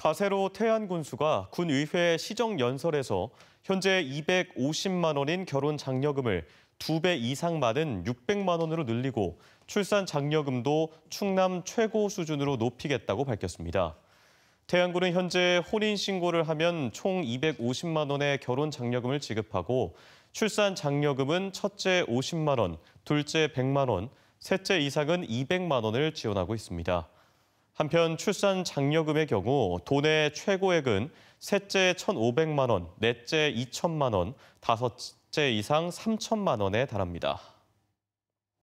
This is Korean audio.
가세로 태안군수가 군의회 시정연설에서 현재 250만 원인 결혼 장려금을 두 배 이상 많은 600만 원으로 늘리고 출산 장려금도 충남 최고 수준으로 높이겠다고 밝혔습니다. 태안군은 현재 혼인 신고를 하면 총 250만 원의 결혼 장려금을 지급하고 출산 장려금은 첫째 50만 원, 둘째 100만 원, 셋째 이상은 200만 원을 지원하고 있습니다. 한편 출산 장려금의 경우 돈의 최고액은 셋째 1,500만 원, 넷째 2 0 0 0만 원, 다섯째 이상 3 0 0 0만 원에 달합니다.